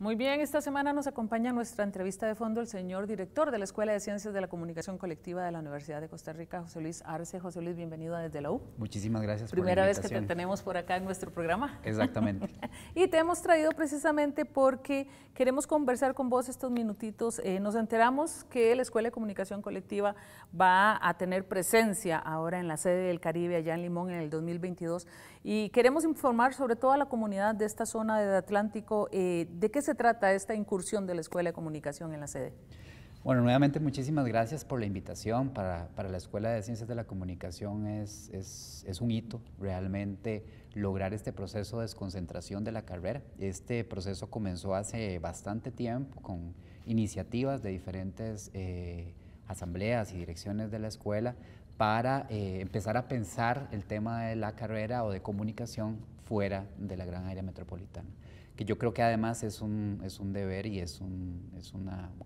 Muy bien, esta semana nos acompaña nuestra entrevista de fondo el señor director de la Escuela de Ciencias de la Comunicación Colectiva de la Universidad de Costa Rica, José Luis Arce. José Luis, bienvenido Desde la U. Muchísimas gracias. Primera por la vez que te tenemos por acá en nuestro programa. Exactamente. y te hemos traído precisamente porque queremos conversar con vos estos minutitos. Eh, nos enteramos que la Escuela de Comunicación Colectiva va a tener presencia ahora en la sede del Caribe, allá en Limón, en el 2022. Y queremos informar sobre toda la comunidad de esta zona del Atlántico eh, de qué se se trata esta incursión de la Escuela de Comunicación en la sede? Bueno, nuevamente muchísimas gracias por la invitación. Para, para la Escuela de Ciencias de la Comunicación es, es, es, un hito realmente lograr este proceso de desconcentración de la carrera. Este proceso comenzó hace bastante tiempo con iniciativas de diferentes eh, asambleas y direcciones de la escuela para eh, empezar a pensar el tema de la carrera o de comunicación fuera de la gran área metropolitana que yo creo que además es un, es un deber y es un,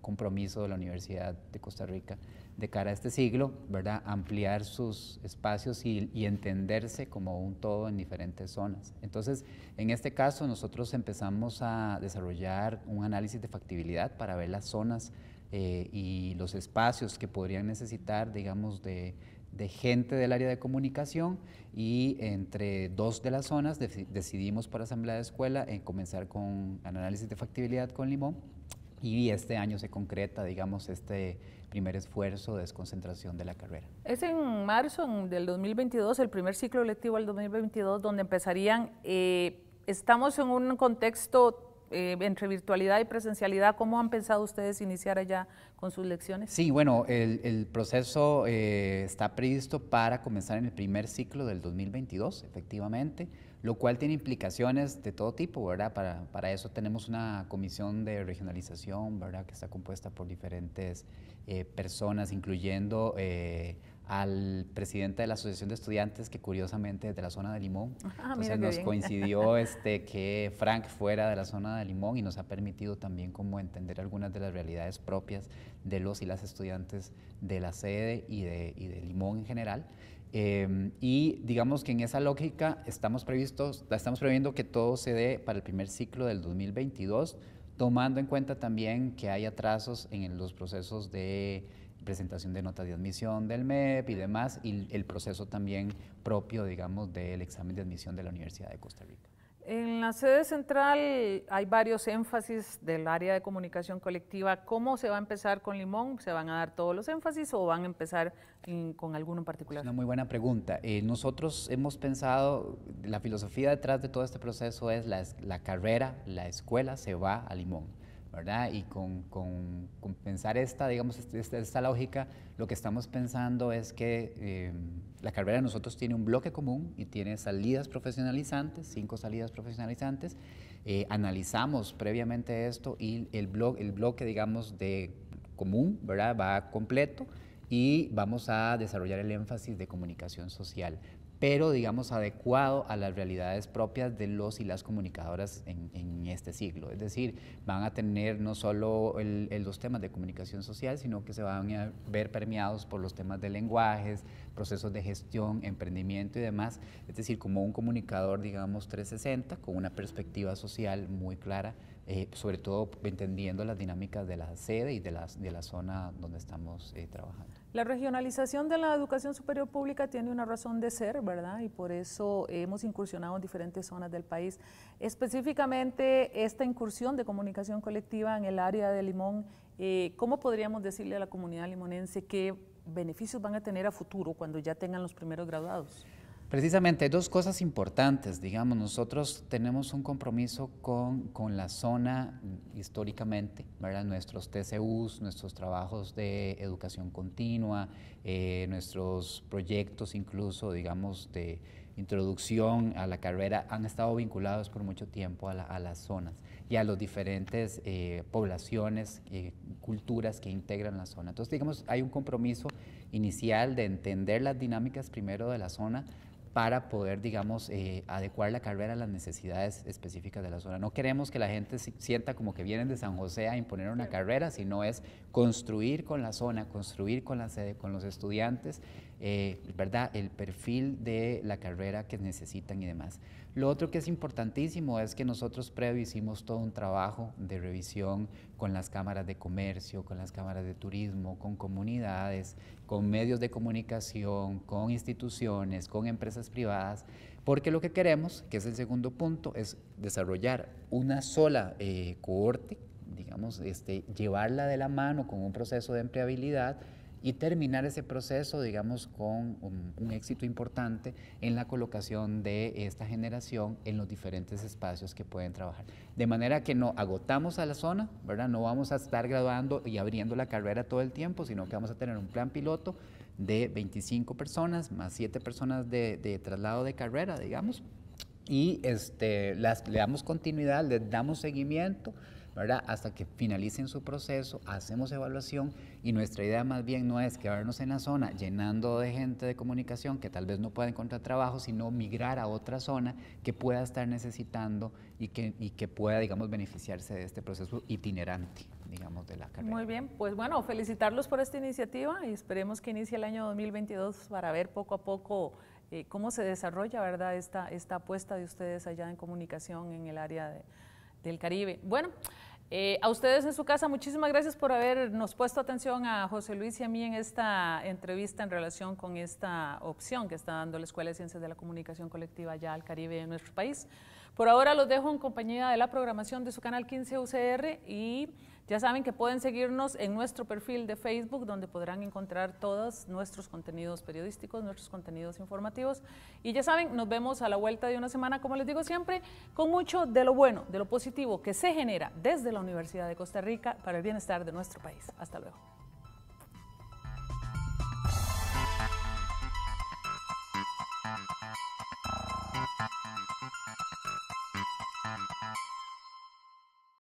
compromiso de la Universidad de Costa Rica de cara a este siglo, ¿verdad? Ampliar sus espacios y, entenderse como un todo en diferentes zonas. Entonces, en este caso, nosotros empezamos a desarrollar un análisis de factibilidad para ver las zonas eh, y los espacios que podrían necesitar, digamos, de de gente del área de comunicación y entre dos de las zonas decidimos para Asamblea de Escuela en eh, comenzar con análisis de factibilidad con Limón y este año se concreta, digamos, este primer esfuerzo de desconcentración de la carrera. Es en marzo del 2022, el primer ciclo electivo del 2022, donde empezarían, eh, estamos en un contexto eh, entre virtualidad y presencialidad, ¿cómo han pensado ustedes iniciar allá con sus lecciones? Sí, bueno, el, proceso eh, está previsto para comenzar en el primer ciclo del 2022, efectivamente, lo cual tiene implicaciones de todo tipo, ¿verdad? Para, para eso tenemos una comisión de regionalización, ¿verdad? Que está compuesta por diferentes eh, personas, incluyendo al presidente de la Asociación de Estudiantes, que curiosamente es de la zona de Limón. Ah, Entonces nos coincidió este, que Frank fuera de la zona de Limón y nos ha permitido también como entender algunas de las realidades propias de los y las estudiantes de la sede y de, y de Limón en general. Em, y digamos que en esa lógica estamos, previstos, estamos previendo que todo se dé para el primer ciclo del 2022, tomando en cuenta también que hay atrasos en los procesos de presentación de notas de admisión del MEP y demás, y el proceso también propio, digamos, del examen de admisión de la Universidad de Costa Rica. En la sede central hay varios énfasis del área de comunicación colectiva. ¿Cómo se va a empezar con Limón? ¿Se van a dar todos los énfasis o van a empezar con alguno en particular? Es una muy buena pregunta. Eh, nosotros hemos pensado, la filosofía detrás de todo este proceso es la, la carrera, la escuela se va a Limón. Y con, pensar esta, digamos, esta, este, esta, lógica, lo que estamos pensando es que em, la carrera de nosotros tiene un bloque común y tiene salidas profesionalizantes, cinco salidas profesionalizantes. Eh, analizamos previamente esto y el, el bloque, digamos, de común, ¿verdad? Va completo y vamos a desarrollar el énfasis de comunicación social pero digamos adecuado a las realidades propias de los y las comunicadoras en, este siglo. Es decir, van a tener no solo los temas de comunicación social, sino que se van a ver permeados por los temas de lenguajes, procesos de gestión, emprendimiento y demás. Es decir, como un comunicador, digamos, 360, con una perspectiva social muy clara eh, sobre todo entendiendo las dinámicas de la sede y de, la zona donde estamos eh, trabajando. La regionalización de la educación superior pública tiene una razón de ser, ¿verdad? Y por eso hemos incursionado en diferentes zonas del país. Específicamente esta incursión de comunicación colectiva en el área de Limón, eh, ¿cómo podríamos decirle a la comunidad limonense qué beneficios van a tener a futuro cuando ya tengan los primeros graduados? Precisamente, dos cosas importantes, digamos, nosotros tenemos un compromiso con, la zona históricamente, Nuestros TCUs, nuestros trabajos de educación continua, eh, nuestros proyectos incluso, digamos, de introducción a la carrera, han estado vinculados por mucho tiempo a, las zonas y a las diferentes eh, poblaciones, y eh, culturas que integran la zona. Entonces, digamos, hay un compromiso inicial de entender las dinámicas primero de la zona para poder, digamos, eh, adecuar la carrera a las necesidades específicas de la zona. No queremos que la gente sienta como que vienen de San José a imponer una carrera, sino es construir con la zona, construir con, la sede, con los estudiantes eh, ¿verdad? El perfil de la carrera que necesitan y demás. Lo otro que es importantísimo es que nosotros previo hicimos todo un trabajo de revisión con las cámaras de comercio, con las cámaras de turismo, con comunidades, con medios de comunicación, con instituciones, con empresas privadas, porque lo que queremos, que es el segundo punto, es desarrollar una sola eh, cohorte, digamos, este, llevarla de la mano con un proceso de empleabilidad y terminar ese proceso, digamos, con un, éxito importante en la colocación de esta generación en los diferentes espacios que pueden trabajar. De manera que no agotamos a la zona, ¿verdad? No vamos a estar graduando y abriendo la carrera todo el tiempo, sino que vamos a tener un plan piloto de 25 personas, más 7 personas de, traslado de carrera, digamos, y este, las, le damos continuidad, le damos seguimiento, hasta que finalicen su proceso, hacemos evaluación y nuestra idea más bien no es quedarnos en la zona llenando de gente de comunicación que tal vez no pueda encontrar trabajo, sino migrar a otra zona que pueda estar necesitando y que, y que pueda, digamos, beneficiarse de este proceso itinerante, digamos, de la carrera. Muy bien, pues bueno, felicitarlos por esta iniciativa y esperemos que inicie el año 2022 para ver poco a poco eh, cómo se desarrolla, ¿verdad?, esta, esta apuesta de ustedes allá en comunicación en el área de del Caribe. Bueno, eh, a ustedes en su casa, muchísimas gracias por habernos puesto atención a José Luis y a mí en esta entrevista en relación con esta opción que está dando la Escuela de Ciencias de la Comunicación Colectiva ya al Caribe en nuestro país. Por ahora los dejo en compañía de la programación de su canal 15 UCR y ya saben que pueden seguirnos en nuestro perfil de Facebook, donde podrán encontrar todos nuestros contenidos periodísticos, nuestros contenidos informativos. Y ya saben, nos vemos a la vuelta de una semana, como les digo siempre, con mucho de lo bueno, de lo positivo que se genera desde la Universidad de Costa Rica para el bienestar de nuestro país. Hasta luego.